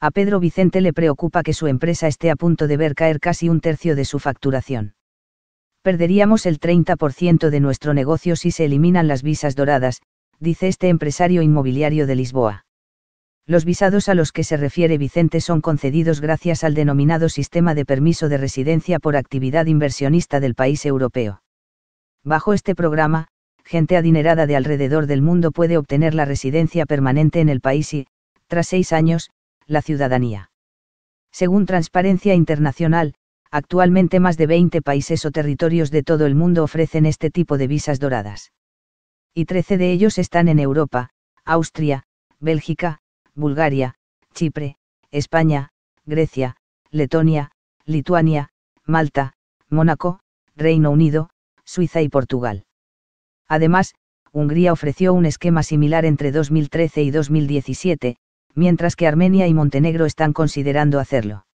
a Pedro Vicente le preocupa que su empresa esté a punto de ver caer casi un tercio de su facturación. Perderíamos el 30% de nuestro negocio si se eliminan las visas doradas, dice este empresario inmobiliario de Lisboa. Los visados a los que se refiere Vicente son concedidos gracias al denominado sistema de permiso de residencia por actividad inversionista del país europeo. Bajo este programa, gente adinerada de alrededor del mundo puede obtener la residencia permanente en el país y, tras seis años, la ciudadanía. Según Transparencia Internacional, actualmente más de 20 países o territorios de todo el mundo ofrecen este tipo de visas doradas. Y 13 de ellos están en Europa, Austria, Bélgica, Bulgaria, Chipre, España, Grecia, Letonia, Lituania, Malta, Mónaco, Reino Unido, Suiza y Portugal. Además, Hungría ofreció un esquema similar entre 2013 y 2017, mientras que Armenia y Montenegro están considerando hacerlo.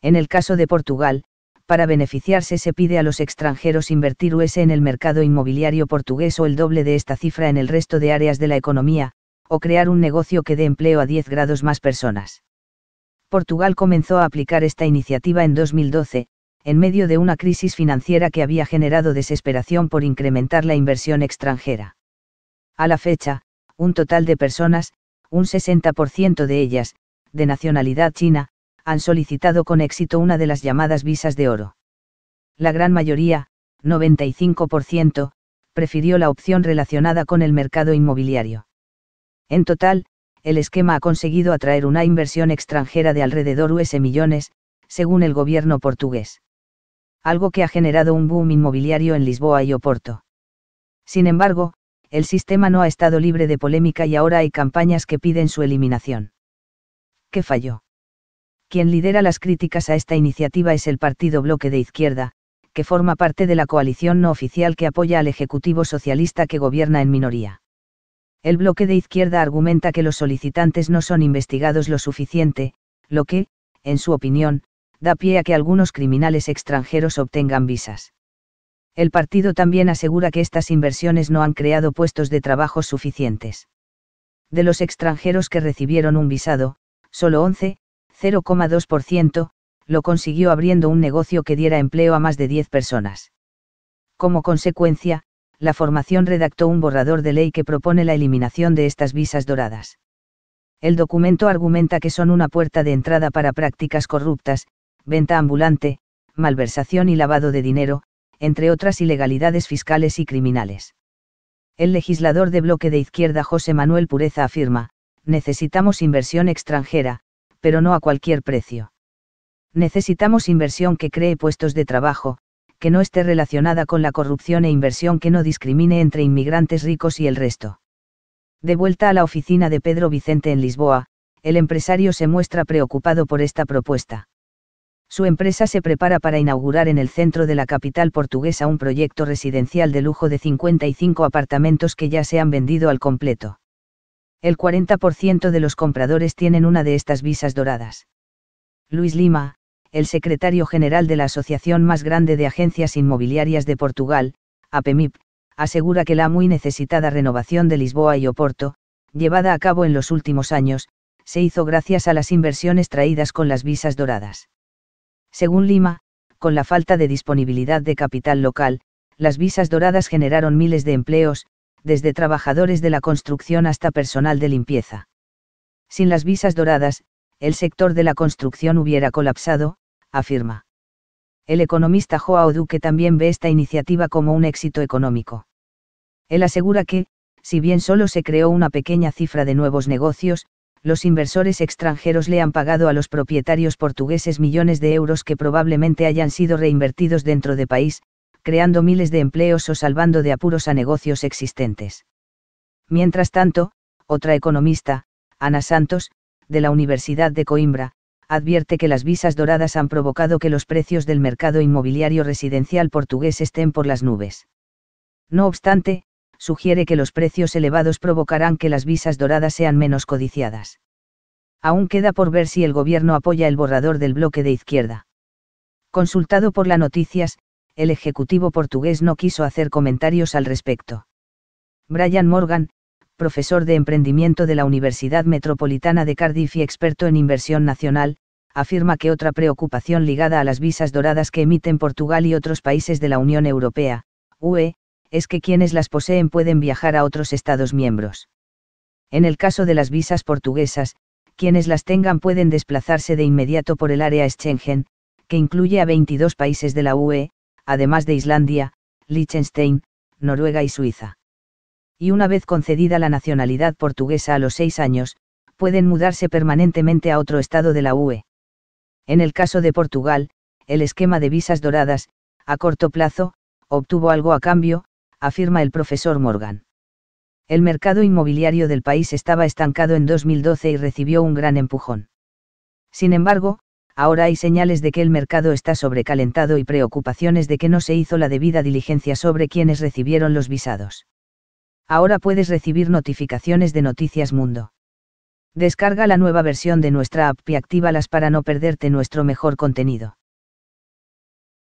En el caso de Portugal, para beneficiarse se pide a los extranjeros invertir US en el mercado inmobiliario portugués o el doble de esta cifra en el resto de áreas de la economía, o crear un negocio que dé empleo a 10 grados más personas. Portugal comenzó a aplicar esta iniciativa en 2012, en medio de una crisis financiera que había generado desesperación por incrementar la inversión extranjera. A la fecha, un total de personas, un 60% de ellas, de nacionalidad china, han solicitado con éxito una de las llamadas visas de oro. La gran mayoría, 95%, prefirió la opción relacionada con el mercado inmobiliario. En total, el esquema ha conseguido atraer una inversión extranjera de alrededor US millones, según el gobierno portugués. Algo que ha generado un boom inmobiliario en Lisboa y Oporto. Sin embargo, el sistema no ha estado libre de polémica y ahora hay campañas que piden su eliminación. ¿Qué falló? Quien lidera las críticas a esta iniciativa es el partido Bloque de Izquierda, que forma parte de la coalición no oficial que apoya al Ejecutivo Socialista que gobierna en minoría. El Bloque de Izquierda argumenta que los solicitantes no son investigados lo suficiente, lo que, en su opinión, da pie a que algunos criminales extranjeros obtengan visas. El partido también asegura que estas inversiones no han creado puestos de trabajo suficientes. De los extranjeros que recibieron un visado, solo 11, 0,2%, lo consiguió abriendo un negocio que diera empleo a más de 10 personas. Como consecuencia, la formación redactó un borrador de ley que propone la eliminación de estas visas doradas. El documento argumenta que son una puerta de entrada para prácticas corruptas, venta ambulante, malversación y lavado de dinero, entre otras ilegalidades fiscales y criminales. El legislador de bloque de izquierda José Manuel Pureza afirma, necesitamos inversión extranjera, pero no a cualquier precio. Necesitamos inversión que cree puestos de trabajo, que no esté relacionada con la corrupción e inversión que no discrimine entre inmigrantes ricos y el resto. De vuelta a la oficina de Pedro Vicente en Lisboa, el empresario se muestra preocupado por esta propuesta su empresa se prepara para inaugurar en el centro de la capital portuguesa un proyecto residencial de lujo de 55 apartamentos que ya se han vendido al completo. El 40% de los compradores tienen una de estas visas doradas. Luis Lima, el secretario general de la asociación más grande de agencias inmobiliarias de Portugal, APEMIP, asegura que la muy necesitada renovación de Lisboa y Oporto, llevada a cabo en los últimos años, se hizo gracias a las inversiones traídas con las visas doradas. Según Lima, con la falta de disponibilidad de capital local, las visas doradas generaron miles de empleos, desde trabajadores de la construcción hasta personal de limpieza. Sin las visas doradas, el sector de la construcción hubiera colapsado, afirma. El economista Joao Duque también ve esta iniciativa como un éxito económico. Él asegura que, si bien solo se creó una pequeña cifra de nuevos negocios, los inversores extranjeros le han pagado a los propietarios portugueses millones de euros que probablemente hayan sido reinvertidos dentro de país, creando miles de empleos o salvando de apuros a negocios existentes. Mientras tanto, otra economista, Ana Santos, de la Universidad de Coimbra, advierte que las visas doradas han provocado que los precios del mercado inmobiliario residencial portugués estén por las nubes. No obstante, sugiere que los precios elevados provocarán que las visas doradas sean menos codiciadas. Aún queda por ver si el gobierno apoya el borrador del bloque de izquierda. Consultado por la noticias, el Ejecutivo portugués no quiso hacer comentarios al respecto. Brian Morgan, profesor de emprendimiento de la Universidad Metropolitana de Cardiff y experto en inversión nacional, afirma que otra preocupación ligada a las visas doradas que emiten Portugal y otros países de la Unión Europea, UE, es que quienes las poseen pueden viajar a otros Estados miembros. En el caso de las visas portuguesas, quienes las tengan pueden desplazarse de inmediato por el área Schengen, que incluye a 22 países de la UE, además de Islandia, Liechtenstein, Noruega y Suiza. Y una vez concedida la nacionalidad portuguesa a los seis años, pueden mudarse permanentemente a otro estado de la UE. En el caso de Portugal, el esquema de visas doradas, a corto plazo, obtuvo algo a cambio, afirma el profesor Morgan. El mercado inmobiliario del país estaba estancado en 2012 y recibió un gran empujón. Sin embargo, ahora hay señales de que el mercado está sobrecalentado y preocupaciones de que no se hizo la debida diligencia sobre quienes recibieron los visados. Ahora puedes recibir notificaciones de Noticias Mundo. Descarga la nueva versión de nuestra app y actívalas para no perderte nuestro mejor contenido.